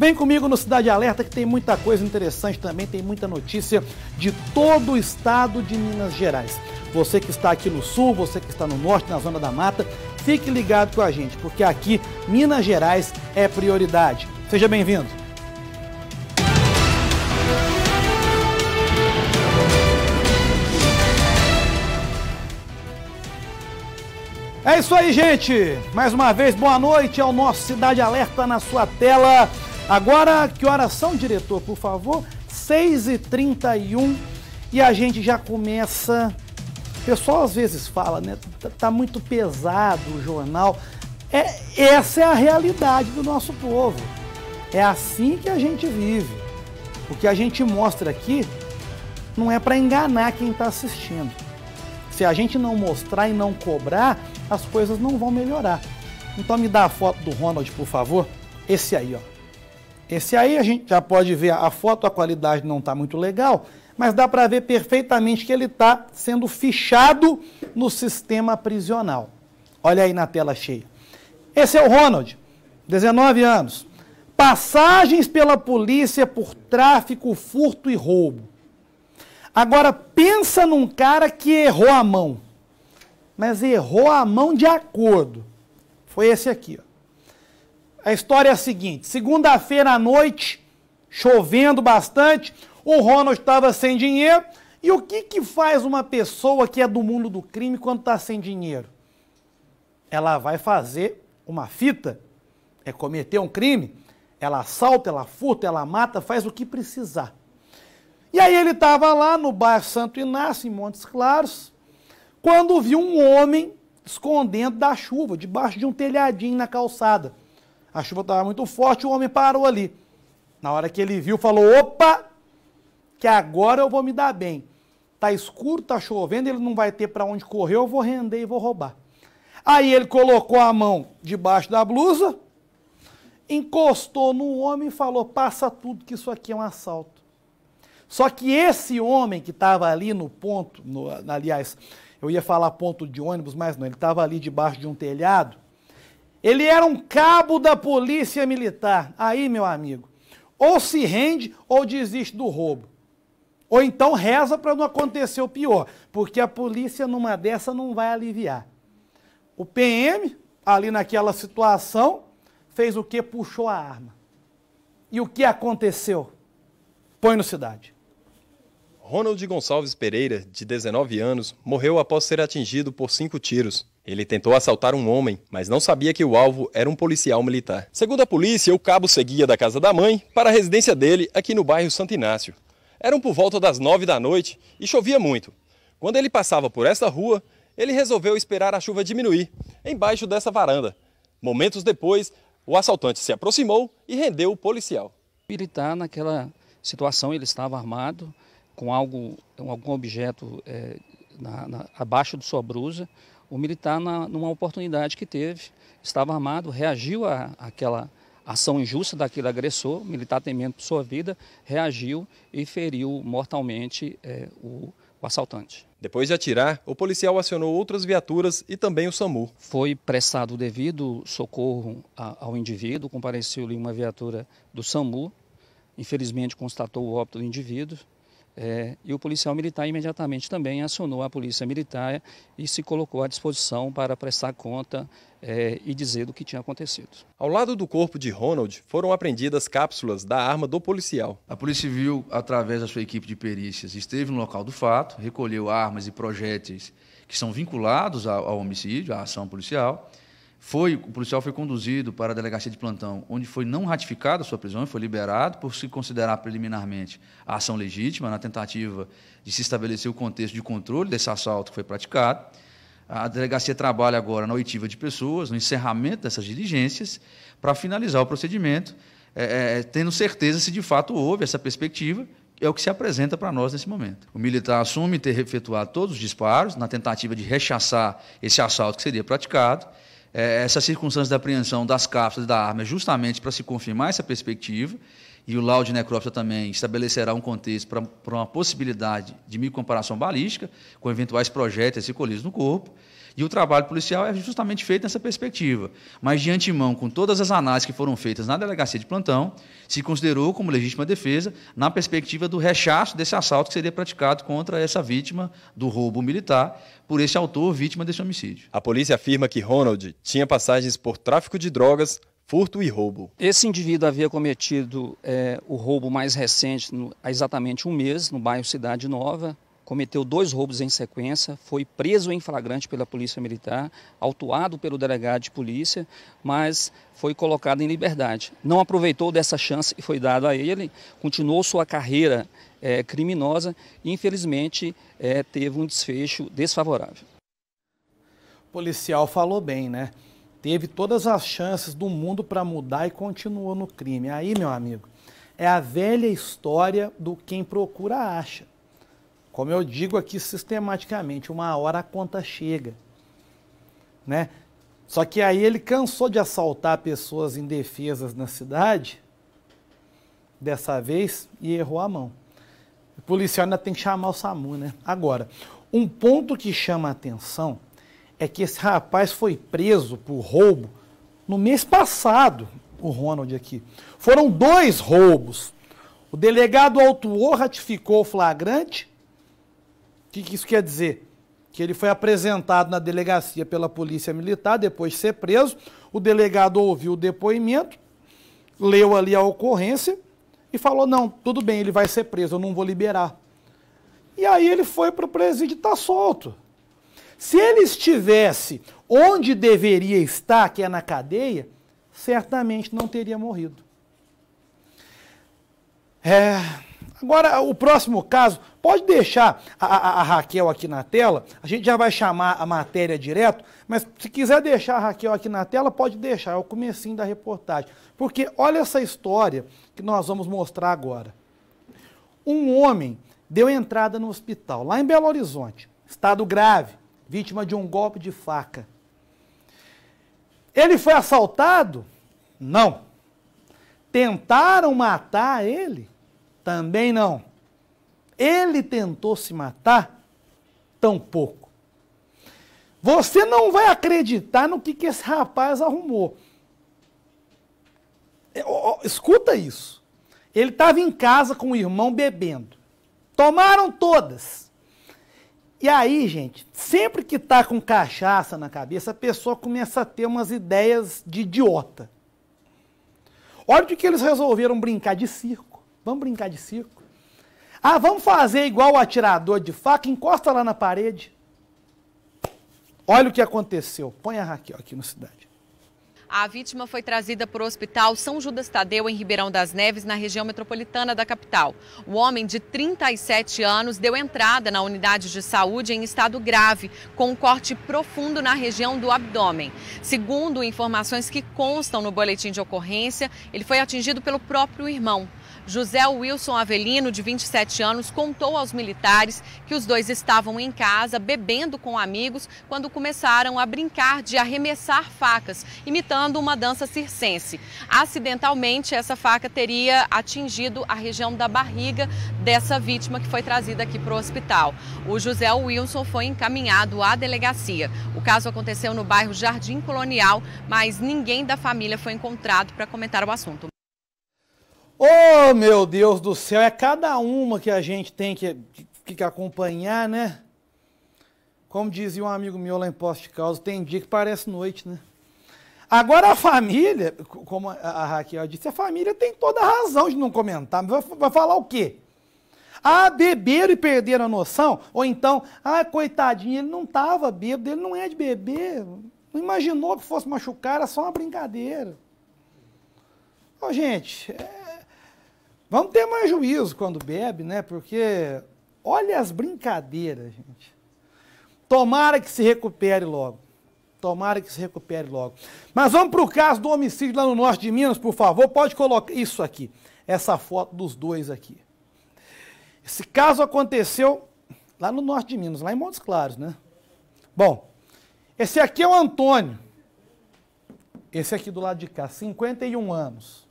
Vem comigo no Cidade Alerta que tem muita coisa interessante também, tem muita notícia de todo o estado de Minas Gerais. Você que está aqui no sul, você que está no norte, na zona da mata, fique ligado com a gente, porque aqui Minas Gerais é prioridade. Seja bem-vindo. É isso aí, gente. Mais uma vez, boa noite ao nosso Cidade Alerta na sua tela. Agora, que horas são, diretor, por favor? 6h31 e a gente já começa. O pessoal às vezes fala, né? Tá, tá muito pesado o jornal. É, essa é a realidade do nosso povo. É assim que a gente vive. O que a gente mostra aqui não é para enganar quem está assistindo. Se a gente não mostrar e não cobrar, as coisas não vão melhorar. Então me dá a foto do Ronald, por favor. Esse aí, ó. Esse aí a gente já pode ver, a foto, a qualidade não está muito legal, mas dá para ver perfeitamente que ele está sendo fichado no sistema prisional. Olha aí na tela cheia. Esse é o Ronald, 19 anos. Passagens pela polícia por tráfico, furto e roubo. Agora pensa num cara que errou a mão. Mas errou a mão de acordo. Foi esse aqui, ó. A história é a seguinte: segunda-feira à noite, chovendo bastante, o Ronald estava sem dinheiro. E o que, que faz uma pessoa que é do mundo do crime quando está sem dinheiro? Ela vai fazer uma fita, é cometer um crime, ela assalta, ela furta, ela mata, faz o que precisar. E aí ele estava lá no bairro Santo Inácio, em Montes Claros, quando viu um homem escondendo da chuva, debaixo de um telhadinho na calçada. A chuva estava muito forte, o homem parou ali. Na hora que ele viu, falou: opa, que agora eu vou me dar bem. Tá escuro, tá chovendo, ele não vai ter para onde correr, eu vou render e vou roubar. Aí ele colocou a mão debaixo da blusa, encostou no homem e falou: passa tudo, que isso aqui é um assalto. Só que esse homem que estava ali no ponto, no, aliás, eu ia falar ponto de ônibus, mas não, ele estava ali debaixo de um telhado, ele era um cabo da polícia militar. Aí, meu amigo, ou se rende ou desiste do roubo. Ou então reza para não acontecer o pior, porque a polícia numa dessa não vai aliviar. O PM, ali naquela situação, fez o que? Puxou a arma. E o que aconteceu? Põe no cidade. Ronald Gonçalves Pereira, de 19 anos, morreu após ser atingido por cinco tiros. Ele tentou assaltar um homem, mas não sabia que o alvo era um policial militar. Segundo a polícia, o cabo seguia da casa da mãe para a residência dele aqui no bairro Santo Inácio. Eram por volta das nove da noite e chovia muito. Quando ele passava por essa rua, ele resolveu esperar a chuva diminuir, embaixo dessa varanda. Momentos depois, o assaltante se aproximou e rendeu o policial. Ele está naquela situação, ele estava armado com algo, algum objeto é, na, na, abaixo de sua brusa o militar, na, numa oportunidade que teve, estava armado, reagiu àquela ação injusta daquele agressor, militar temendo por sua vida, reagiu e feriu mortalmente é, o, o assaltante. Depois de atirar, o policial acionou outras viaturas e também o SAMU. Foi prestado o devido socorro ao indivíduo, compareceu-lhe uma viatura do SAMU, infelizmente constatou o óbito do indivíduo, é, e o policial militar imediatamente também acionou a polícia militar e se colocou à disposição para prestar conta é, e dizer do que tinha acontecido. Ao lado do corpo de Ronald foram apreendidas cápsulas da arma do policial. A Polícia Civil, através da sua equipe de perícias, esteve no local do fato, recolheu armas e projéteis que são vinculados ao homicídio, à ação policial foi, o policial foi conduzido para a delegacia de plantão, onde foi não ratificada a sua prisão e foi liberado por se considerar preliminarmente a ação legítima na tentativa de se estabelecer o contexto de controle desse assalto que foi praticado. A delegacia trabalha agora na oitiva de pessoas, no encerramento dessas diligências, para finalizar o procedimento, é, é, é tendo certeza se de fato houve essa perspectiva, é o que se apresenta para nós nesse momento. O militar assume ter efetuado todos os disparos na tentativa de rechaçar esse assalto que seria praticado é, essas circunstâncias da apreensão das cápsulas da arma é justamente para se confirmar essa perspectiva, e o laudo de necrópsia também estabelecerá um contexto para, para uma possibilidade de microcomparação balística, com eventuais projéteis e colisos no corpo, e o trabalho policial é justamente feito nessa perspectiva. Mas, de antemão, com todas as análises que foram feitas na delegacia de plantão, se considerou como legítima defesa na perspectiva do rechaço desse assalto que seria praticado contra essa vítima do roubo militar por esse autor vítima desse homicídio. A polícia afirma que Ronald tinha passagens por tráfico de drogas, furto e roubo. Esse indivíduo havia cometido é, o roubo mais recente, no, há exatamente um mês, no bairro Cidade Nova, cometeu dois roubos em sequência, foi preso em flagrante pela Polícia Militar, autuado pelo delegado de polícia, mas foi colocado em liberdade. Não aproveitou dessa chance que foi dada a ele, continuou sua carreira é, criminosa e, infelizmente, é, teve um desfecho desfavorável. O policial falou bem, né? Teve todas as chances do mundo para mudar e continuou no crime. Aí, meu amigo, é a velha história do quem procura acha. Como eu digo aqui sistematicamente, uma hora a conta chega. Né? Só que aí ele cansou de assaltar pessoas indefesas na cidade, dessa vez, e errou a mão. O policial ainda tem que chamar o SAMU, né? Agora, um ponto que chama a atenção é que esse rapaz foi preso por roubo no mês passado, o Ronald aqui. Foram dois roubos. O delegado autuou, ratificou o flagrante o que, que isso quer dizer? que ele foi apresentado na delegacia pela polícia militar, depois de ser preso. O delegado ouviu o depoimento, leu ali a ocorrência e falou: não, tudo bem, ele vai ser preso, eu não vou liberar. E aí ele foi para o presídio e está solto. Se ele estivesse onde deveria estar, que é na cadeia, certamente não teria morrido. É. Agora, o próximo caso, pode deixar a, a, a, Raquel aqui na tela, a gente já vai chamar a matéria direto, mas se quiser deixar a Raquel aqui na tela, pode deixar, é o comecinho da reportagem. Porque olha essa história que nós vamos mostrar agora. Um homem deu entrada no hospital, lá em Belo Horizonte, estado grave, vítima de um golpe de faca. Ele foi assaltado? Não. Tentaram matar ele? Também não. Ele tentou se matar? Tampouco. Você não vai acreditar no que, que esse rapaz arrumou. É, escuta isso. Ele estava em casa com o irmão bebendo. Tomaram todas. E aí, gente, sempre que tá com cachaça na cabeça, a pessoa começa a ter umas ideias de idiota. Olha de que eles resolveram brincar de circo. Vamos brincar de circo. Ah, vamos fazer igual o atirador de faca, encosta lá na parede. Olha o que aconteceu. Põe a Raquel aqui no Cidade. A vítima foi trazida para o hospital São Judas Tadeu, em Ribeirão das Neves, na região metropolitana da capital. O homem, de 37 anos, deu entrada na unidade de saúde em estado grave, com um corte profundo na região do abdômen. Segundo informações que constam no boletim de ocorrência, ele foi atingido pelo próprio irmão. José Wilson Avelino, de 27 anos, contou aos militares que os dois estavam em casa bebendo com amigos quando começaram a brincar de arremessar facas, imitando uma dança circense. Acidentalmente, essa faca teria atingido a região da barriga dessa vítima que foi trazida aqui para o hospital. O José Wilson foi encaminhado à delegacia. O caso aconteceu no bairro Jardim Colonial, mas ninguém da família foi encontrado para comentar o assunto. Oh, meu Deus do céu, é cada uma que a gente tem que, que, que acompanhar, né? Como dizia um amigo meu lá em Posto de Causa, tem dia que parece noite, né? Agora a família, como a Raquel disse, a família tem toda a razão de não comentar, mas vai, vai falar o quê? Ah, beberam e perderam a noção? Ou então, ah, coitadinho, ele não estava bêbado, ele não é de beber, não imaginou que fosse machucar, era só uma brincadeira. Ô, oh, gente, é Vamos ter mais juízo quando bebe, né? Porque olha as brincadeiras, gente. Tomara que se recupere logo. Tomara que se recupere logo. Mas vamos para o caso do homicídio lá no norte de Minas, por favor. Pode colocar isso aqui, essa foto dos dois aqui. Esse caso aconteceu lá no norte de Minas, lá em Montes Claros, né? Bom, esse aqui é o Antônio. Esse aqui do lado de cá, 51 anos.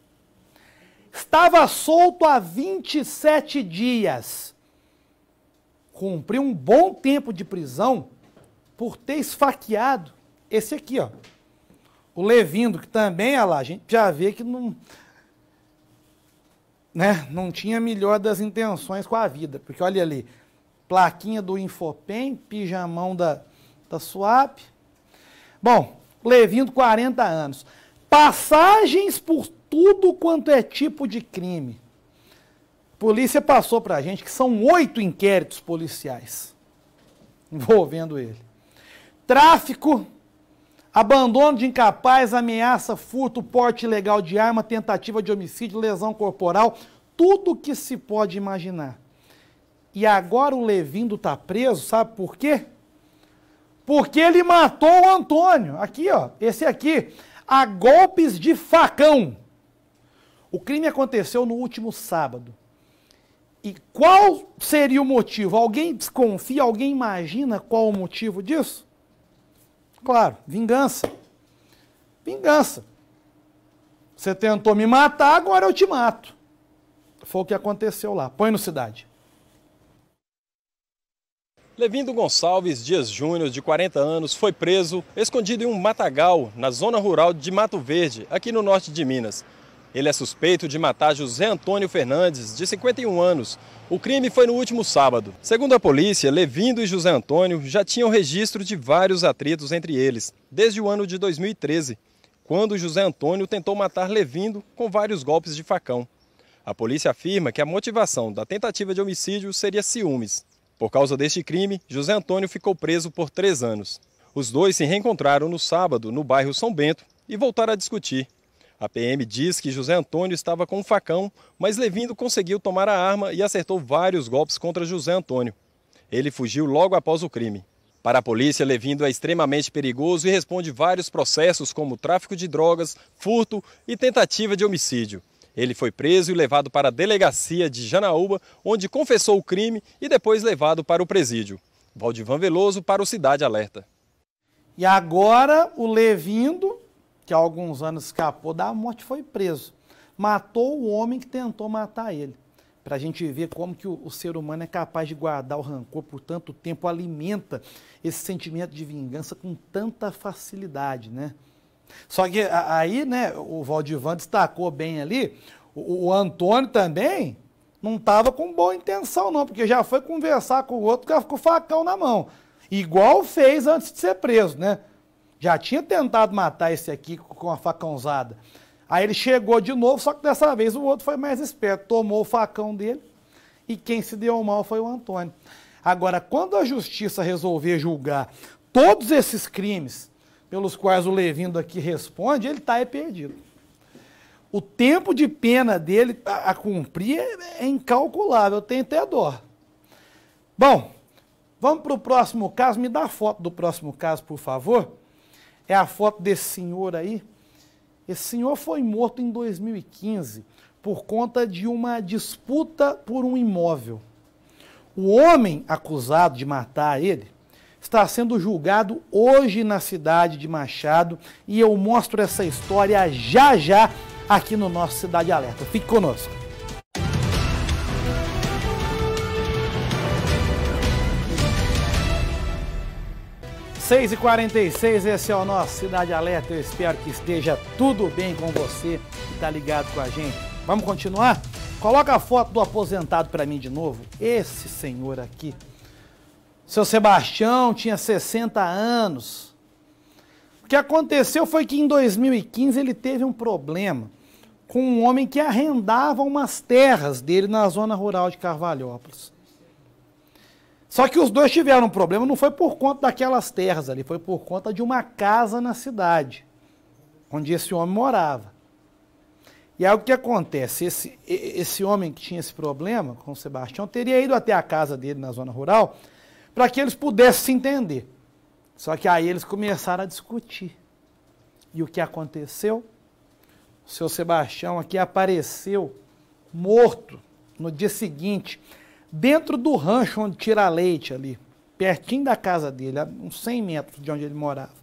Estava solto há 27 dias. Cumpriu um bom tempo de prisão por ter esfaqueado esse aqui, ó. O Levindo, que também, olha lá, a gente já vê que não, né, não tinha melhor das intenções com a vida. Porque olha ali, plaquinha do Infopen, pijamão da, da Suap. Bom, Levindo, 40 anos. Passagens por tudo quanto é tipo de crime. Polícia passou para a gente que são oito inquéritos policiais envolvendo ele. Tráfico, abandono de incapaz, ameaça, furto, porte ilegal de arma, tentativa de homicídio, lesão corporal, tudo que se pode imaginar. E agora o Levindo está preso, sabe por quê? Porque ele matou o Antônio. Aqui, ó, esse aqui, a golpes de facão. O crime aconteceu no último sábado. E qual seria o motivo? Alguém desconfia, alguém imagina qual o motivo disso? Claro, vingança. Vingança. Você tentou me matar, agora eu te mato. Foi o que aconteceu lá. Põe no Cidade. Levindo Gonçalves Dias Júnior, de 40 anos, foi preso escondido em um matagal na zona rural de Mato Verde, aqui no norte de Minas. Ele é suspeito de matar José Antônio Fernandes, de 51 anos. O crime foi no último sábado. Segundo a polícia, Levindo e José Antônio já tinham registro de vários atritos entre eles, desde o ano de 2013, quando José Antônio tentou matar Levindo com vários golpes de facão. A polícia afirma que a motivação da tentativa de homicídio seria ciúmes. Por causa deste crime, José Antônio ficou preso por três anos. Os dois se reencontraram no sábado no bairro São Bento e voltaram a discutir. A PM diz que José Antônio estava com um facão, mas Levindo conseguiu tomar a arma e acertou vários golpes contra José Antônio. Ele fugiu logo após o crime. Para a polícia, Levindo é extremamente perigoso e responde vários processos como tráfico de drogas, furto e tentativa de homicídio. Ele foi preso e levado para a delegacia de Janaúba, onde confessou o crime e depois levado para o presídio. Valdivan Veloso para o Cidade Alerta. E agora o Levindo que há alguns anos escapou da morte, foi preso. Matou o homem que tentou matar ele. Para a gente ver como que o, o, ser humano é capaz de guardar o rancor por tanto tempo, alimenta esse sentimento de vingança com tanta facilidade, né? Só que aí, né, o Valdivan destacou bem ali, o, o Antônio também não estava com boa intenção não, porque já foi conversar com o outro que ficou facão na mão. Igual fez antes de ser preso, né? Já tinha tentado matar esse aqui com a facãozada. Aí ele chegou de novo, só que dessa vez o outro foi mais esperto, tomou o facão dele e quem se deu mal foi o Antônio. Agora, quando a justiça resolver julgar todos esses crimes pelos quais o Levindo aqui responde, ele está é perdido. O tempo de pena dele a, cumprir é, é incalculável, eu tenho até dó. Bom, vamos para o próximo caso, me dá a foto do próximo caso, por favor é a foto desse senhor aí. Esse senhor foi morto em 2015 por conta de uma disputa por um imóvel. O homem acusado de matar ele está sendo julgado hoje na cidade de Machado e eu mostro essa história já já aqui no nosso Cidade Alerta. Fique conosco. 6h46, esse é o nosso Cidade Alerta. Eu espero que esteja tudo bem com você que está ligado com a gente. Vamos continuar? Coloca a foto do aposentado para mim de novo. Esse senhor aqui. Seu Sebastião tinha 60 anos. O que aconteceu foi que em 2015 ele teve um problema com um homem que arrendava umas terras dele na zona rural de Carvalhópolis. Só que os dois tiveram um problema, não foi por conta daquelas terras ali, foi por conta de uma casa na cidade, onde esse homem morava. E aí o que acontece? Esse, esse homem que tinha esse problema com o Sebastião teria ido até a casa dele na zona rural para que eles pudessem se entender. Só que aí eles começaram a discutir. E o que aconteceu? O seu Sebastião aqui apareceu morto no dia seguinte dentro do rancho onde tira leite ali, pertinho da casa dele, uns 100 metros de onde ele morava.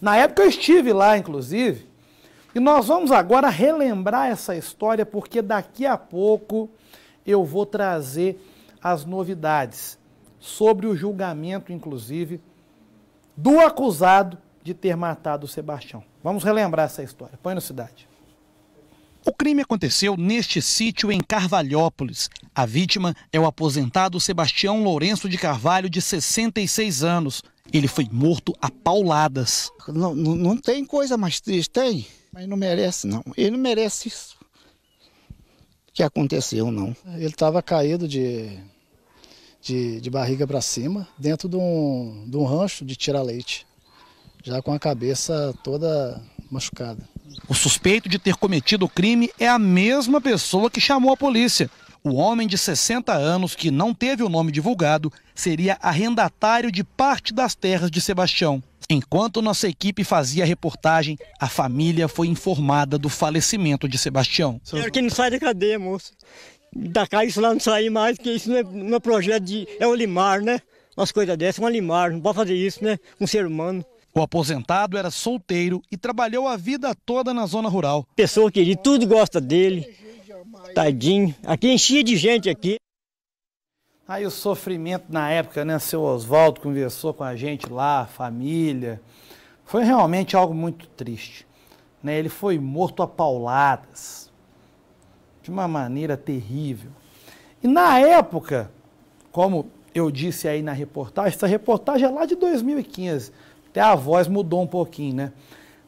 Na época eu estive lá, inclusive, e nós vamos agora relembrar essa história, porque daqui a pouco eu vou trazer as novidades sobre o julgamento, inclusive, do acusado de ter matado o Sebastião. Vamos relembrar essa história. Põe no Cidade. O crime aconteceu neste sítio em Carvalhópolis. A vítima é o aposentado Sebastião Lourenço de Carvalho, de 66 anos. Ele foi morto a pauladas. Não, não, não tem coisa mais triste, tem? Mas não merece, não. Ele não merece isso que aconteceu, não. Ele estava caído de, de, de barriga para cima, dentro de um, de um rancho de tira-leite, já com a cabeça toda machucada. O suspeito de ter cometido o crime é a mesma pessoa que chamou a polícia. O homem de 60 anos, que não teve o nome divulgado, seria arrendatário de parte das terras de Sebastião. Enquanto nossa equipe fazia a reportagem, a família foi informada do falecimento de Sebastião. É, Quem que não sai da cadeia, moço. Da casa isso lá não sair mais, porque isso não é, não é projeto de. É um limar, né? Umas coisas dessas, um limar. Não pode fazer isso, né? Um ser humano. O aposentado era solteiro e trabalhou a vida toda na zona rural. Pessoa que de tudo gosta dele, tadinho. Aqui enchia de gente aqui. Aí o sofrimento na época, né? Seu Oswaldo conversou com a gente lá, a família. Foi realmente algo muito triste. Né? Ele foi morto a pauladas, de uma maneira terrível. E na época, como eu disse aí na reportagem, essa reportagem é lá de 2015. Até a voz mudou um pouquinho, né?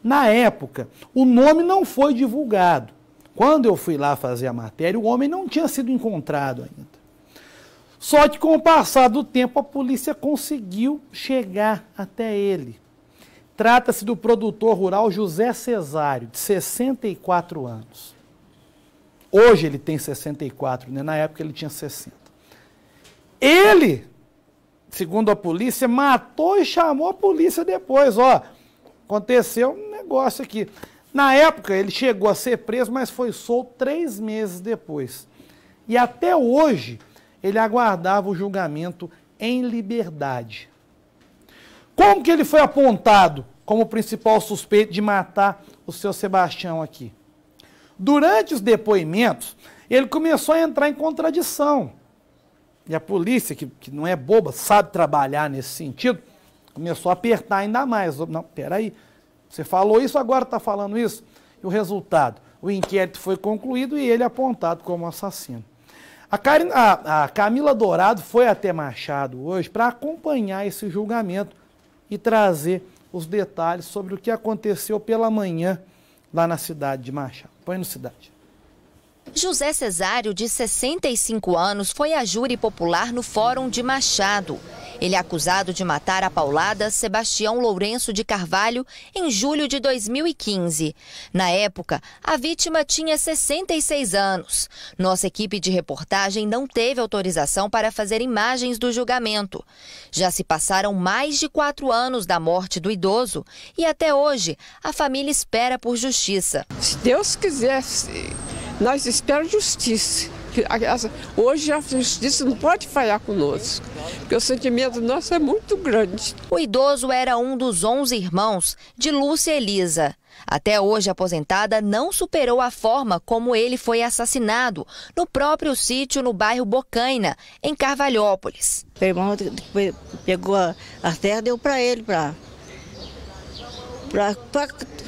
Na época, o nome não foi divulgado. Quando eu fui lá fazer a matéria, o homem não tinha sido encontrado ainda. Só que com o passar do tempo, a polícia conseguiu chegar até ele. Trata-se do produtor rural José Cesário, de 64 anos. Hoje ele tem 64, né? na época ele tinha 60. Ele segundo a polícia, matou e chamou a polícia depois. Ó, aconteceu um negócio aqui. Na época, ele chegou a ser preso, mas foi solto três meses depois. E até hoje, ele aguardava o julgamento em liberdade. Como que ele foi apontado como principal suspeito de matar o seu Sebastião aqui? Durante os depoimentos, ele começou a entrar em contradição. E a polícia, que, que não é boba, sabe trabalhar nesse sentido, começou a apertar ainda mais. Não, peraí, você falou isso, agora está falando isso. E o resultado? O inquérito foi concluído e ele é apontado como assassino. A, a, a Camila Dourado foi até Machado hoje para acompanhar esse julgamento e trazer os detalhes sobre o que aconteceu pela manhã lá na cidade de Machado. Põe no Cidade. José Cesário, de 65 anos, foi a júri popular no Fórum de Machado. Ele é acusado de matar a paulada Sebastião Lourenço de Carvalho em julho de 2015. Na época, a vítima tinha 66 anos. Nossa equipe de reportagem não teve autorização para fazer imagens do julgamento. Já se passaram mais de quatro anos da morte do idoso e até hoje a família espera por justiça. Se Deus quiser, nós esperamos justiça. Hoje a justiça não pode falhar conosco, porque o sentimento nosso é muito grande. O idoso era um dos 11 irmãos de Lúcia Elisa. Até hoje, aposentada, não superou a forma como ele foi assassinado no próprio sítio no bairro Bocaina, em Carvalhópolis. O irmão pegou a terra deu para ele, para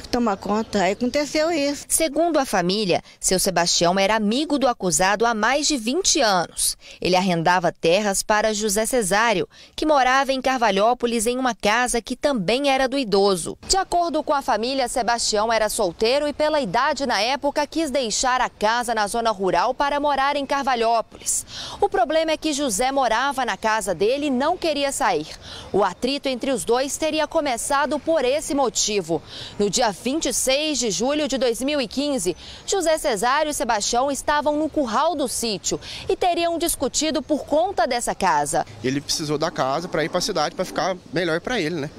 tomar conta. Aí aconteceu isso. Segundo a família, seu Sebastião era amigo do acusado há mais de 20 anos. Ele arrendava terras para José Cesário, que morava em Carvalhópolis em uma casa que também era do idoso. De acordo com a família, Sebastião era solteiro e, pela idade na época, quis deixar a casa na zona rural para morar em Carvalhópolis. O problema é que José morava na casa dele e não queria sair. O atrito entre os dois teria começado por esse motivo. No dia 26 de julho de 2015, José Cesário e Sebastião estavam no curral do sítio e teriam discutido por conta dessa casa. Ele precisou da casa para ir para a cidade para ficar melhor para ele, né?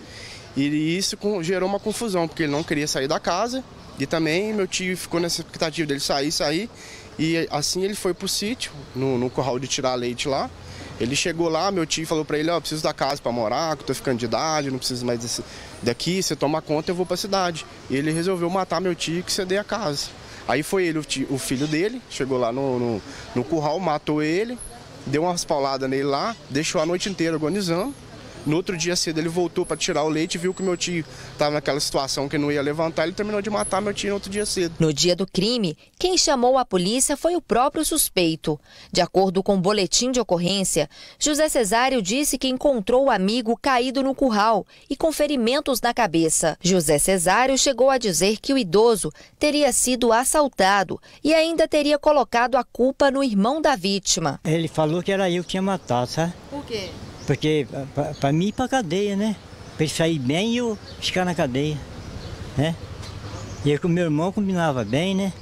E isso gerou uma confusão, porque ele não queria sair da casa e também meu tio ficou nessa expectativa dele sair, sair. E assim ele foi para o sítio, no, no curral de tirar leite lá. Ele chegou lá, meu tio falou para ele, ó, oh, preciso da casa para morar, que tô ficando de idade, não preciso mais desse, daqui, você toma conta, eu vou para cidade. E ele resolveu matar meu tio e ceder a casa. Aí foi ele, o, tio, o filho dele, chegou lá no, no, no curral, matou ele, deu umas pauladas nele lá, deixou a noite inteira agonizando. No outro dia cedo ele voltou para tirar o leite e viu que meu tio estava naquela situação que não ia levantar, ele terminou de matar meu tio no outro dia cedo. No dia do crime, quem chamou a polícia foi o próprio suspeito. De acordo com o um boletim de ocorrência, José Cesário disse que encontrou o amigo caído no curral e com ferimentos na cabeça. José Cesário chegou a dizer que o idoso teria sido assaltado e ainda teria colocado a culpa no irmão da vítima. Ele falou que era eu que tinha matado, sabe? Por quê? Porque ah, para mim ir para cadeia, né? Para ele sair bem e eu ficar na cadeia, né? E com meu irmão combinava bem, né?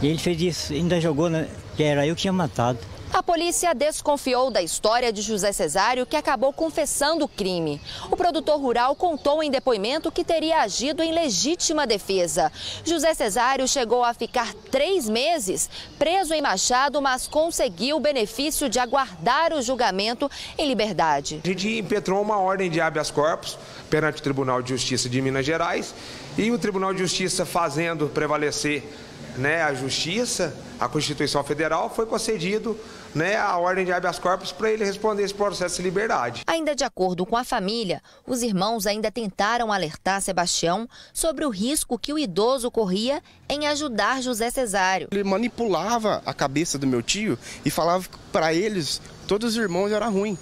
E ele fez isso, ainda jogou, na, que era eu que tinha matado. A polícia desconfiou da história de José Cesário, que acabou confessando o crime. O produtor rural contou em depoimento que teria agido em legítima defesa. José Cesário chegou a ficar três meses preso em Machado, mas conseguiu o benefício de aguardar o julgamento em liberdade. A gente impetrou uma ordem de habeas corpus perante o Tribunal de Justiça de Minas Gerais e o Tribunal de Justiça fazendo prevalecer né, Justiça, a Constituição Federal, foi concedido né, a ordem de habeas corpus para ele responder esse processo de liberdade. Ainda de acordo com a família, os irmãos ainda tentaram alertar Sebastião sobre o risco que o idoso corria em ajudar José Cesário. Ele manipulava a cabeça do meu tio e falava para eles, todos os irmãos era ruim,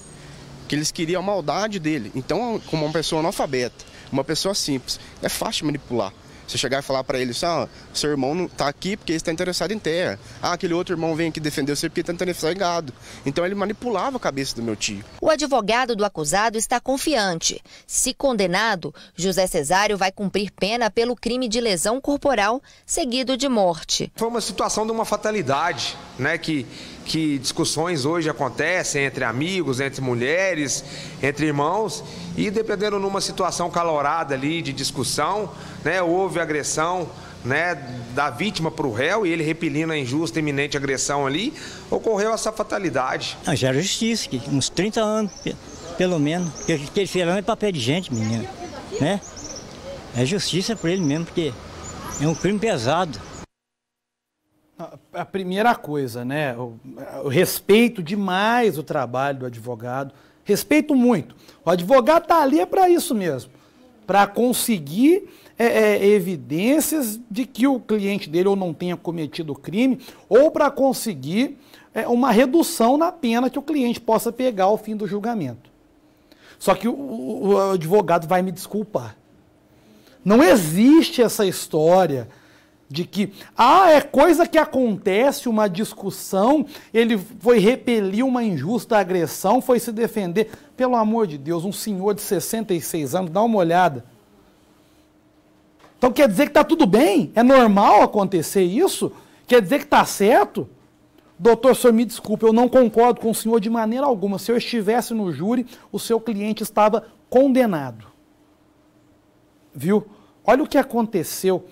que eles queriam a maldade dele. Então, como uma pessoa analfabeta, uma pessoa simples, é fácil manipular. Você chegar e falar para ele, ah, seu irmão não tá aqui porque ele está interessado em terra. Ah, aquele outro irmão vem aqui defender você porque está interessado em gado. Então ele manipulava a cabeça do meu tio. O advogado do acusado está confiante. Se condenado, José Cesário vai cumprir pena pelo crime de lesão corporal seguido de morte. Foi uma situação de uma fatalidade, né, que que discussões hoje acontecem entre amigos, entre mulheres, entre irmãos, e dependendo numa situação calorada ali de discussão, né, houve agressão né, da vítima para o réu e ele repelindo a injusta, iminente agressão ali, ocorreu essa fatalidade. Ah, já era justiça, que uns 30 anos, pelo menos, porque fez não é papel de gente, menina, né? É justiça para ele mesmo, porque é um crime pesado. A primeira coisa, né? Eu respeito demais o trabalho do advogado, respeito muito. O advogado está ali é para isso mesmo, para conseguir é, é, evidências de que o cliente dele ou não tenha cometido o crime, ou para conseguir é, uma redução na pena que o cliente possa pegar ao fim do julgamento. Só que o, o, o advogado vai me desculpar. Não existe essa história de que ah, é coisa que acontece, uma discussão, ele foi repelir uma injusta agressão, foi se defender. Pelo amor de Deus, um senhor de 66 anos, dá uma olhada. Então quer dizer que está tudo bem? É normal acontecer isso? Quer dizer que está certo? Doutor, senhor me desculpe, eu não concordo com o senhor de maneira alguma. Se eu estivesse no júri, o seu cliente estava condenado. Viu? Olha o que aconteceu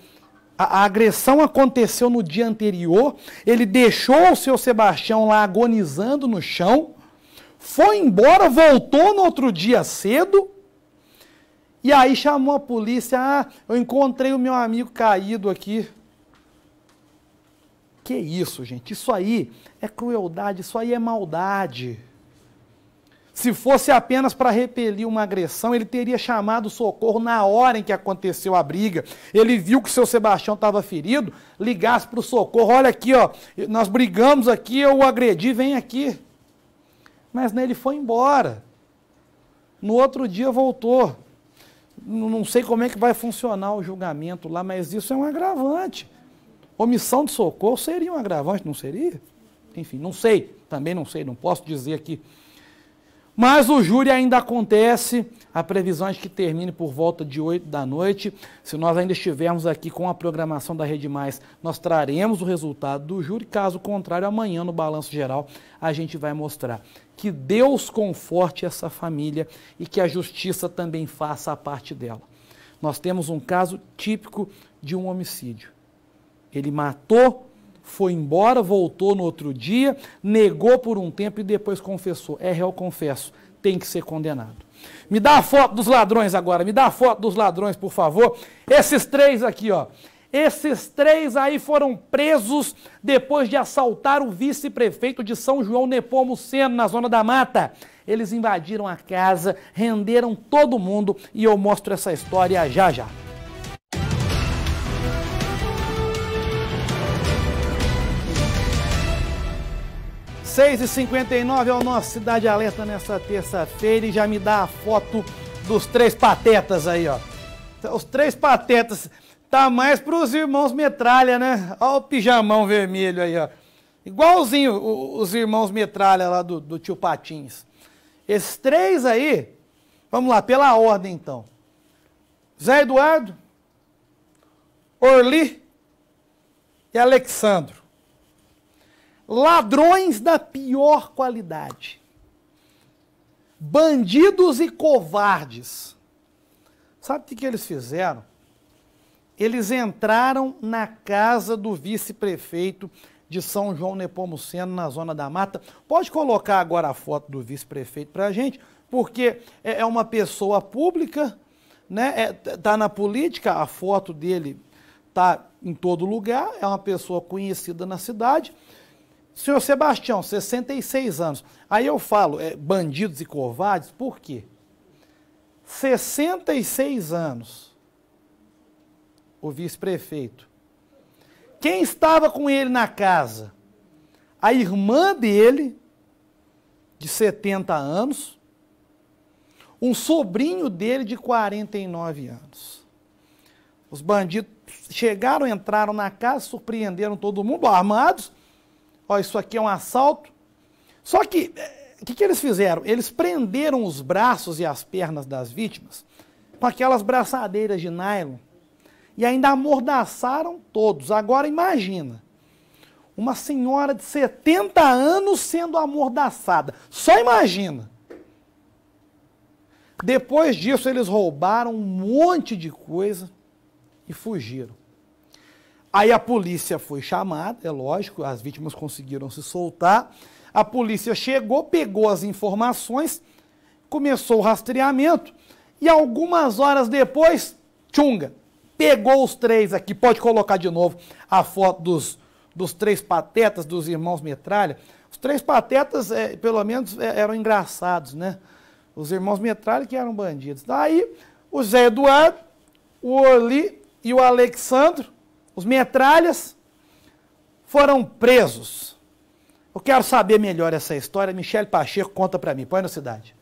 a, a agressão aconteceu no dia anterior, ele deixou o seu Sebastião lá agonizando no chão, foi embora, voltou no outro dia cedo, e aí chamou a polícia, ah, eu encontrei o meu amigo caído aqui. Que isso, gente? Isso aí é crueldade, isso aí é maldade. Se fosse apenas para repelir uma agressão, ele teria chamado socorro na hora em que aconteceu a briga. Ele viu que o seu Sebastião estava ferido, ligasse para o socorro: olha aqui, ó, nós brigamos aqui, eu o agredi, vem aqui. Mas né, ele foi embora. No outro dia voltou. Não sei como é que vai funcionar o julgamento lá, mas isso é um agravante. Omissão de socorro seria um agravante, não seria? Enfim, não sei, também não sei, não posso dizer aqui. Mas o júri ainda acontece, A previsão é que termine por volta de 8 da noite. Se nós ainda estivermos aqui com a programação da Rede Mais, nós traremos o resultado do júri. Caso contrário, amanhã no Balanço Geral a gente vai mostrar. Que Deus conforte essa família e que a justiça também faça a parte dela. Nós temos um caso típico de um homicídio. Ele matou foi embora, voltou no outro dia, negou por um tempo e depois confessou. É réu confesso, tem que ser condenado. Me dá a foto dos ladrões agora, me dá a foto dos ladrões, por favor. Esses três aqui, ó. Esses três aí foram presos depois de assaltar o vice-prefeito de São João Nepomuceno, na Zona da Mata. Eles invadiram a casa, renderam todo mundo e eu mostro essa história já já. 6h59 é o nosso Cidade Alerta nessa terça-feira e já me dá a foto dos três patetas aí, ó. Então, os três patetas. Tá mais pros irmãos metralha, né? Ó o pijamão vermelho aí, ó. Igualzinho os irmãos metralha lá do, do tio Patins. Esses três aí, vamos lá, pela ordem então. Zé Eduardo, Orli e Alexandro ladrões da pior qualidade, bandidos e covardes. Sabe o que, eles fizeram? Eles entraram na casa do vice-prefeito de São João Nepomuceno, na Zona da Mata. Pode colocar agora a foto do vice-prefeito para a gente, porque é, é uma pessoa pública, né? É, tá na política, a foto dele tá em todo lugar, é uma pessoa conhecida na cidade. Senhor Sebastião, 66 anos. Aí eu falo, é, bandidos e covardes, por quê? 66 anos, o vice-prefeito. Quem estava com ele na casa? A irmã dele, de 70 anos, um sobrinho dele de 49 anos. Os bandidos chegaram, entraram na casa, surpreenderam todo mundo, armados Ó, isso aqui é um assalto. Só que, eh, o que, que eles fizeram? Eles prenderam os braços e as pernas das vítimas com aquelas braçadeiras de nylon e ainda amordaçaram todos. Agora imagina, uma senhora de 70 anos sendo amordaçada. Só imagina. Depois disso, eles roubaram um monte de coisa e fugiram. Aí a polícia foi chamada, é lógico, as vítimas conseguiram se soltar. A polícia chegou, pegou as informações, começou o rastreamento e algumas horas depois, tchunga, pegou os três aqui. Pode colocar de novo a foto dos, dos três patetas, dos irmãos Metralha. Os três patetas, é, pelo menos, é, eram engraçados, né? Os irmãos Metralha que eram bandidos. Daí, o Zé Eduardo, o Orli e o Alexandro os metralhas foram presos. Eu quero saber melhor essa história. Michele Pacheco conta para mim. Põe na cidade.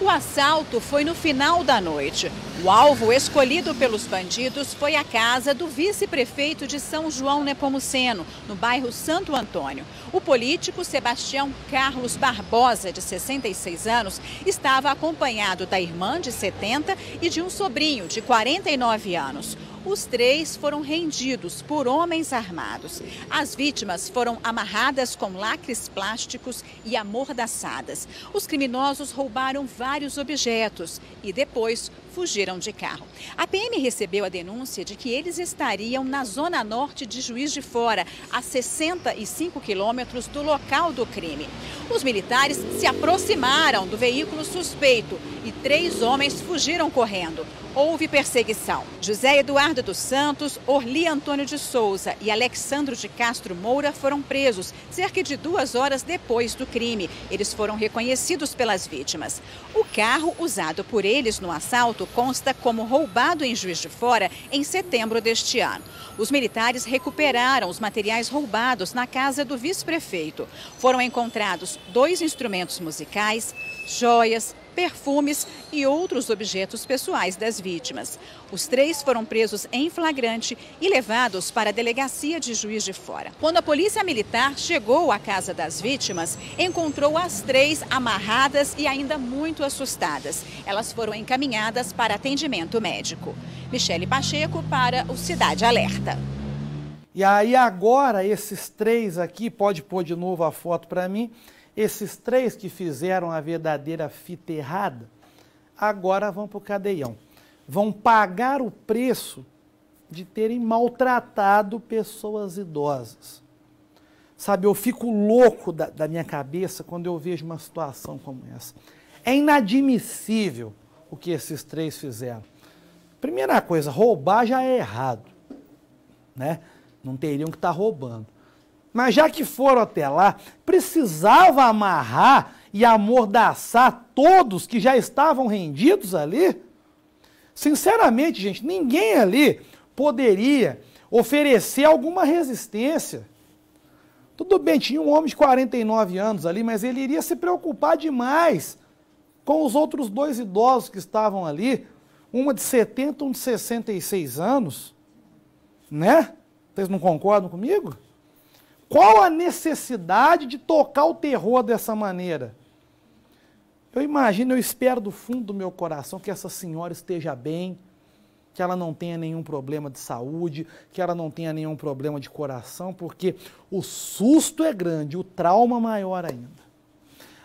O assalto foi no final da noite. O alvo escolhido pelos bandidos foi a casa do vice-prefeito de São João Nepomuceno, no bairro Santo Antônio. O político Sebastião Carlos Barbosa, de 66 anos, estava acompanhado da irmã de 70 e de um sobrinho de 49 anos. Os três foram rendidos por homens armados. As vítimas foram amarradas com lacres plásticos e amordaçadas. Os criminosos roubaram vários objetos e depois fugiram de carro. A PM recebeu a denúncia de que eles estariam na zona norte de Juiz de Fora, a 65 quilômetros do local do crime. Os militares se aproximaram do veículo suspeito e três homens fugiram correndo. Houve perseguição. José Eduardo dos Santos, Orli Antônio de Souza e Alexandro de Castro Moura foram presos cerca de duas horas depois do crime. Eles foram reconhecidos pelas vítimas. O carro usado por eles no assalto assalto consta como roubado em Juiz de Fora em setembro deste ano. Os militares recuperaram os materiais roubados na casa do vice-prefeito. Foram encontrados dois instrumentos musicais, joias, perfumes e outros objetos pessoais das vítimas. Os três foram presos em flagrante e levados para a delegacia de Juiz de Fora. Quando a polícia militar chegou à casa das vítimas, encontrou as três amarradas e ainda muito assustadas. Elas foram encaminhadas para atendimento médico. Michele Pacheco para o Cidade Alerta. E aí agora esses três aqui, pode pôr de novo a foto para mim, esses três que fizeram a verdadeira fita errada, agora vão para o cadeião. Vão pagar o preço de terem maltratado pessoas idosas. Sabe, eu fico louco da, da minha cabeça quando eu vejo uma situação como essa. É inadmissível o que esses três fizeram. Primeira coisa, roubar já é errado, né? Não teriam que estar tá roubando. Mas já que foram até lá, precisava amarrar e amordaçar todos que já estavam rendidos ali? Sinceramente, gente, ninguém ali poderia oferecer alguma resistência. Tudo bem, tinha um homem de 49 anos ali, mas ele iria se preocupar demais com os outros dois idosos que estavam ali, uma de 70, um de 66 anos, né? Vocês não concordam comigo? Qual a necessidade de tocar o terror dessa maneira? Eu imagino, eu espero do fundo do meu coração que essa senhora esteja bem, que ela não tenha nenhum problema de saúde, que ela não tenha nenhum problema de coração, porque o susto é grande, o trauma maior ainda.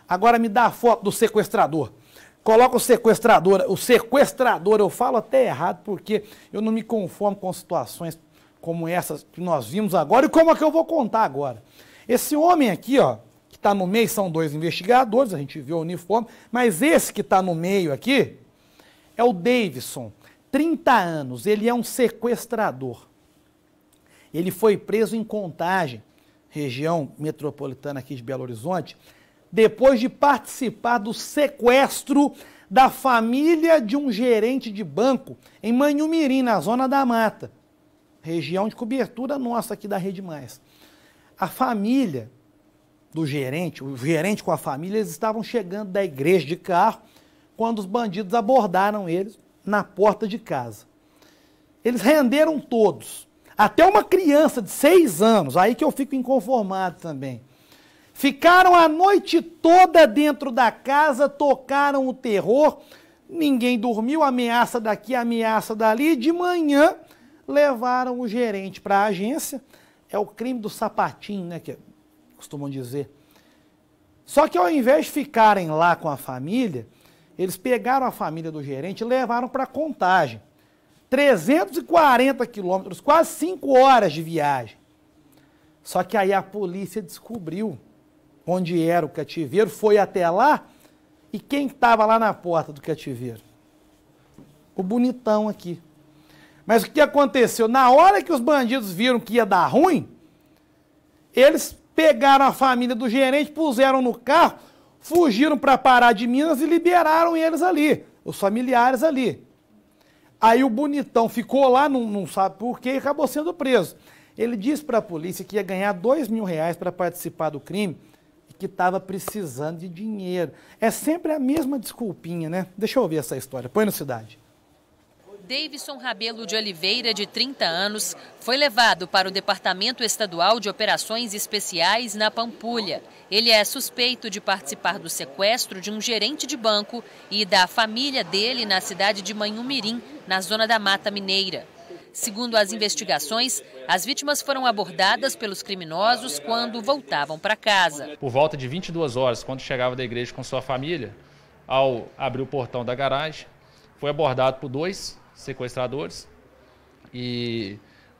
Agora me dá a foto do sequestrador. Coloca o sequestrador. O sequestrador, eu falo até errado porque eu não me conformo com situações como essas que nós vimos agora e como a que eu vou contar agora. Esse homem aqui, ó, que está no meio, são dois investigadores, a gente viu o uniforme, mas esse que está no meio aqui é o Davidson, 30 anos, ele é um sequestrador. Ele foi preso em Contagem, região metropolitana aqui de Belo Horizonte, depois de participar do sequestro da família de um gerente de banco em Manhumirim, na zona da mata região de cobertura nossa aqui da Rede Mais. A família do gerente, o gerente com a família, eles estavam chegando da igreja de carro quando os bandidos abordaram eles na porta de casa. Eles renderam todos, até uma criança de seis anos, aí que eu fico inconformado também. Ficaram a noite toda dentro da casa, tocaram o terror, ninguém dormiu, ameaça daqui, ameaça dali. De manhã, levaram o gerente para a agência. É o crime do sapatinho, né? Que costumam dizer. Só que ao invés de ficarem lá com a família, eles pegaram a família do gerente e levaram para contagem. 340 quilômetros, quase 5 horas de viagem. Só que aí a polícia descobriu onde era o cativeiro, foi até lá e quem estava lá na porta do cativeiro? O bonitão aqui. Mas o que aconteceu? Na hora que os bandidos viram que ia dar ruim, eles pegaram a família do gerente, puseram no carro, fugiram para parar de Minas e liberaram eles ali, os familiares ali. Aí o bonitão ficou lá, não, não sabe por quê, e acabou sendo preso. Ele disse para a polícia que ia ganhar dois mil reais para participar do crime e que estava precisando de dinheiro. É sempre a mesma desculpinha, né? Deixa eu ouvir essa história. Põe na Cidade. Davidson Rabelo de Oliveira, de 30 anos, foi levado para o Departamento Estadual de Operações Especiais na Pampulha. Ele é suspeito de participar do sequestro de um gerente de banco e da família dele na cidade de Manhumirim, na zona da Mata Mineira. Segundo as investigações, as vítimas foram abordadas pelos criminosos quando voltavam para casa. Por volta de 22 horas, quando chegava da igreja com sua família, ao abrir o portão da garagem, foi abordado por dois sequestradores e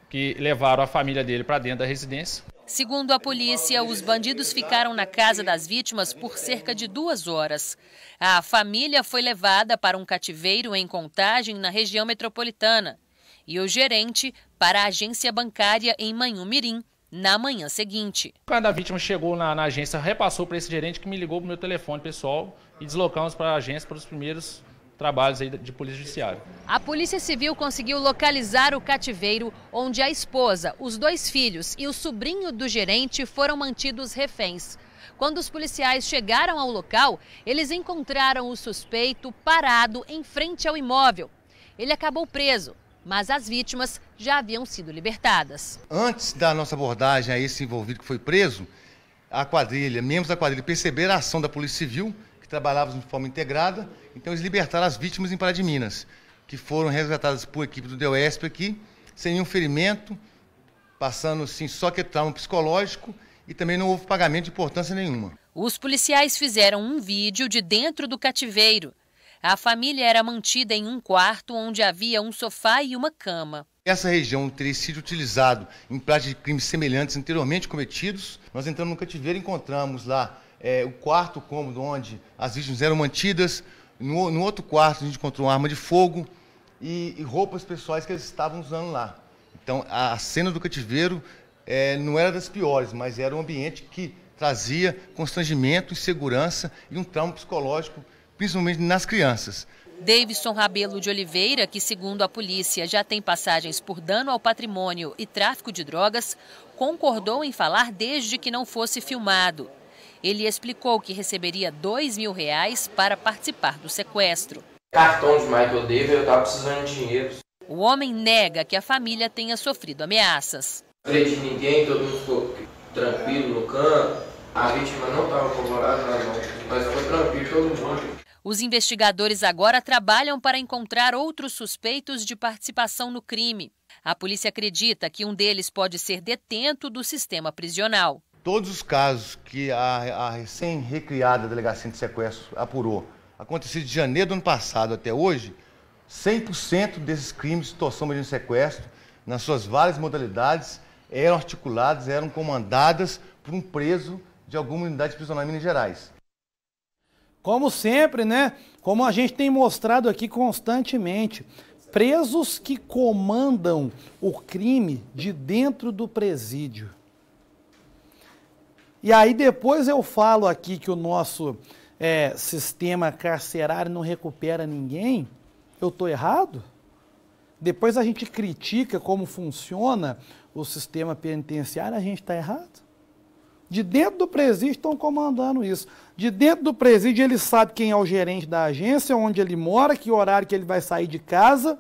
que levaram a família dele para dentro da residência. Segundo a polícia, os bandidos ficaram na casa das vítimas por cerca de duas horas. A família foi levada para um cativeiro em contagem na região metropolitana e o gerente para a agência bancária em Manhumirim na manhã seguinte. Quando a vítima chegou na, na agência, repassou para esse gerente que me ligou para o meu telefone pessoal e deslocamos para a agência para os primeiros trabalhos de polícia judiciária. A Polícia Civil conseguiu localizar o cativeiro onde a esposa, os dois filhos e o sobrinho do gerente foram mantidos reféns. Quando os policiais chegaram ao local, eles encontraram o suspeito parado em frente ao imóvel. Ele acabou preso, mas as vítimas já haviam sido libertadas. Antes da nossa abordagem a esse envolvido que foi preso, a quadrilha, membros da quadrilha perceberam a ação da Polícia Civil que trabalhavam de forma integrada. Então eles libertaram as vítimas em Pará de Minas, que foram resgatadas por equipe do DESP aqui, sem nenhum ferimento, passando sim só que trauma psicológico e também não houve pagamento de importância nenhuma. Os policiais fizeram um vídeo de dentro do cativeiro. A família era mantida em um quarto onde havia um sofá e uma cama. Essa região teria sido utilizado em prática de crimes semelhantes anteriormente cometidos. Nós entramos no cativeiro e encontramos lá é, o quarto cômodo onde as vítimas eram mantidas. No, no, outro quarto a gente encontrou uma arma de fogo e, e roupas pessoais que eles estavam usando lá. Então a, a cena do cativeiro é, não era das piores, mas era um ambiente que trazia constrangimento, insegurança e um trauma psicológico, principalmente nas crianças. Davidson Rabelo de Oliveira, que segundo a polícia já tem passagens por dano ao patrimônio e tráfico de drogas, concordou em falar desde que não fosse filmado. Ele explicou que receberia dois mil reais para participar do sequestro. Cartão de Michael David, eu estava precisando de dinheiro. O homem nega que a família tenha sofrido ameaças. Não acredito ninguém, todo mundo ficou tranquilo no canto. A vítima não estava apavorada, não, mas foi tranquilo todo mundo. Os investigadores agora trabalham para encontrar outros suspeitos de participação no crime. A polícia acredita que um deles pode ser detento do sistema prisional. Todos os casos que a, a recém-recriada Delegacia de Sequestro apurou, acontecido de janeiro do ano passado até hoje, 100% desses crimes de extorsão de sequestro, nas suas várias modalidades, eram articuladas, eram comandadas por um preso de alguma unidade prisional em Minas Gerais. Como sempre, né? Como a gente tem mostrado aqui constantemente, presos que comandam o crime de dentro do presídio. E aí depois eu falo aqui que o nosso é, sistema carcerário não recupera ninguém. Eu estou errado? Depois a gente critica como funciona o sistema penitenciário, a gente está errado? De dentro do presídio estão comandando isso. De dentro do presídio ele sabe quem é o gerente da agência, onde ele mora, que horário que ele vai sair de casa,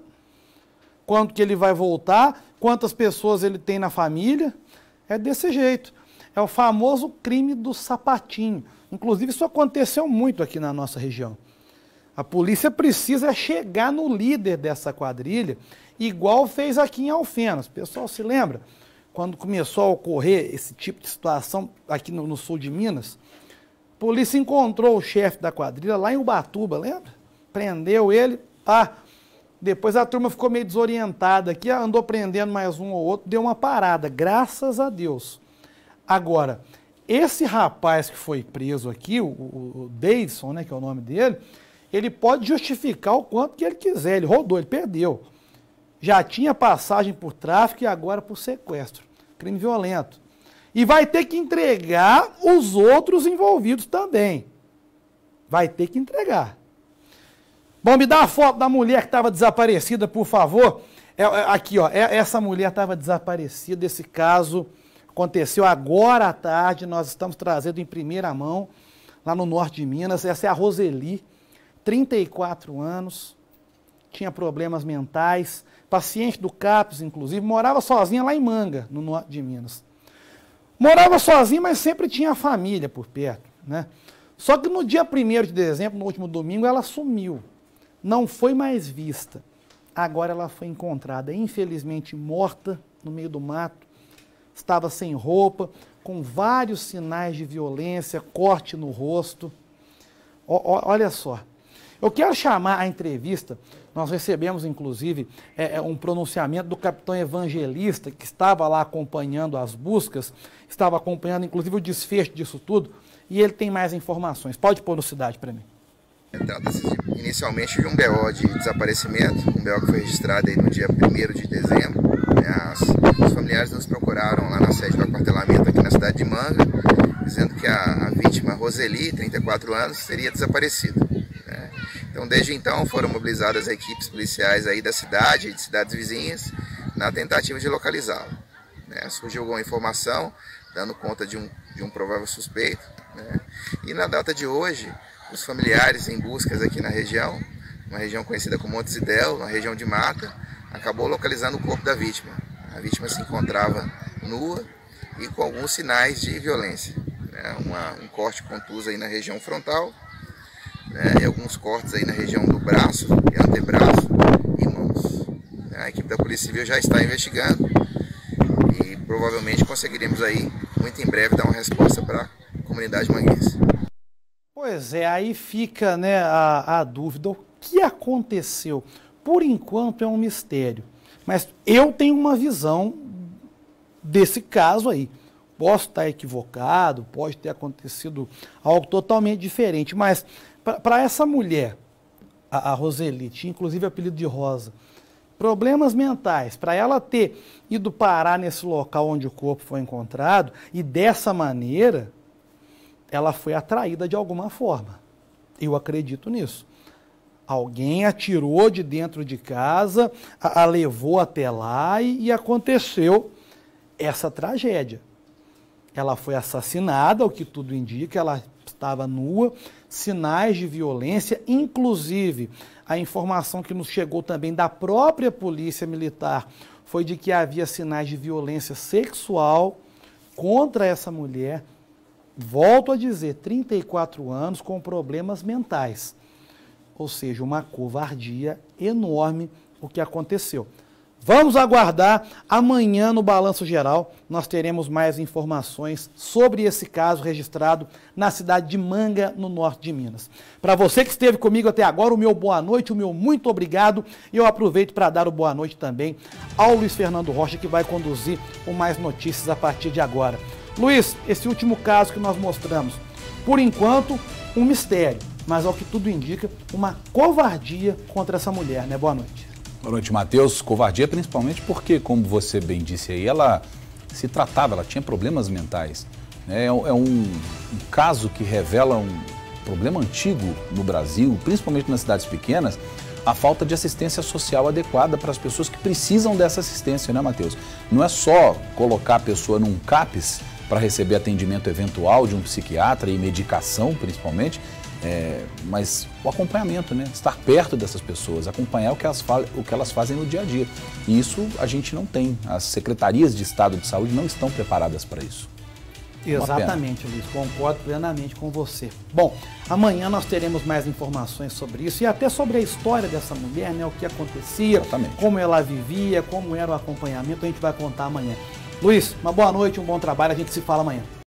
quanto que ele vai voltar, quantas pessoas ele tem na família. É desse jeito. É o famoso crime do sapatinho. Inclusive, isso aconteceu muito aqui na nossa região. A polícia precisa chegar no líder dessa quadrilha, igual fez aqui em Alfenas. O pessoal se lembra? Quando começou a ocorrer esse tipo de situação aqui no, no sul de Minas, a polícia encontrou o chefe da quadrilha lá em Ubatuba, lembra? Prendeu ele, pá. Depois a turma ficou meio desorientada aqui, andou prendendo mais um ou outro, deu uma parada, graças a Deus. Agora, esse rapaz que foi preso aqui, o, o Davidson, né, que é o nome dele, ele pode justificar o quanto que ele quiser. Ele rodou, ele perdeu. Já tinha passagem por tráfico e agora por sequestro. Crime violento. E vai ter que entregar os outros envolvidos também. Vai ter que entregar. Bom, me dá a foto da mulher que estava desaparecida, por favor. É, é, aqui, ó. É, essa mulher estava desaparecida, esse caso Aconteceu agora à tarde, nós estamos trazendo em primeira mão, lá no norte de Minas. Essa é a Roseli, 34 anos, tinha problemas mentais, paciente do CAPS, inclusive, morava sozinha lá em Manga, no norte de Minas. Morava sozinha, mas sempre tinha a família por perto, né? Só que no dia 1 de dezembro, no último domingo, ela sumiu. Não foi mais vista. Agora ela foi encontrada, infelizmente, morta no meio do mato, estava sem roupa, com vários sinais de violência, corte no rosto. O, o, olha só. Eu quero chamar a entrevista. Nós recebemos, inclusive, é, é, um pronunciamento do capitão evangelista, que estava lá acompanhando as buscas, estava acompanhando, inclusive, o desfecho disso tudo, e ele tem mais informações. Pode pôr no Cidade para mim. Então, inicialmente de um BO de desaparecimento, um BO que foi registrado aí no dia 1 de dezembro, as, os familiares nos procuraram lá na sede do aquartelamento aqui na cidade de Manga, dizendo que a, a vítima Roseli, 34 anos, teria desaparecido. Né? Então, desde então, foram mobilizadas equipes policiais aí da cidade e de cidades vizinhas na tentativa de localizá-la. Né? Surgiu alguma informação dando conta de um, de um provável suspeito. Né? E na data de hoje, os familiares em buscas aqui na região, uma região conhecida como Montes Idel, uma região de mata, acabou localizando o corpo da vítima. A vítima se encontrava nua e com alguns sinais de violência. Né? Uma, um corte contuso aí na região frontal, né? e alguns cortes aí na região do braço e antebraço e mãos. Né? A equipe da Polícia Civil já está investigando e provavelmente conseguiremos aí muito em breve dar uma resposta para a comunidade manguense. Pois é, aí fica né, a, a dúvida, o que aconteceu? por enquanto é um mistério. Mas eu tenho uma visão desse caso aí. Posso estar equivocado, pode ter acontecido algo totalmente diferente, mas para essa mulher, a, a inclusive apelido de Rosa, problemas mentais, para ela ter ido parar nesse local onde o corpo foi encontrado e dessa maneira ela foi atraída de alguma forma. Eu acredito nisso. Alguém a tirou de dentro de casa, a, a levou até lá e, e aconteceu essa tragédia. Ela foi assassinada, o que tudo indica, ela estava nua, sinais de violência, inclusive a informação que nos chegou também da própria polícia militar foi de que havia sinais de violência sexual contra essa mulher. Volto a dizer, 34 anos com problemas mentais ou seja, uma covardia enorme o que aconteceu. Vamos aguardar. Amanhã, no Balanço Geral, nós teremos mais informações sobre esse caso registrado na cidade de Manga, no norte de Minas. Para você que esteve comigo até agora, o meu boa noite, o meu muito obrigado. E eu aproveito para dar o boa noite também ao Luiz Fernando Rocha, que vai conduzir o Mais Notícias a partir de agora. Luiz, esse último caso que nós mostramos, por enquanto, um mistério mas ao que tudo indica, uma covardia contra essa mulher, né? Boa noite. Boa noite, Matheus. Covardia principalmente porque, como você bem disse aí, ela se tratava, ela tinha problemas mentais. Né? É, é, um, um caso que revela um problema antigo no Brasil, principalmente nas cidades pequenas, a falta de assistência social adequada para as pessoas que precisam dessa assistência, né, Matheus? Não é só colocar a pessoa num CAPES para receber atendimento eventual de um psiquiatra e medicação, principalmente, é, mas o acompanhamento, né? Estar perto dessas pessoas, acompanhar o que, elas falam, o que elas fazem no dia a dia. E isso a gente não tem. As secretarias de Estado de Saúde não estão preparadas para isso. É Exatamente, Luiz. Concordo plenamente com você. Bom, amanhã nós teremos mais informações sobre isso e até sobre a história dessa mulher, né? O que acontecia, Exatamente. como ela vivia, como era o acompanhamento. A gente vai contar amanhã. Luiz, uma boa noite, um bom trabalho. A gente se fala amanhã.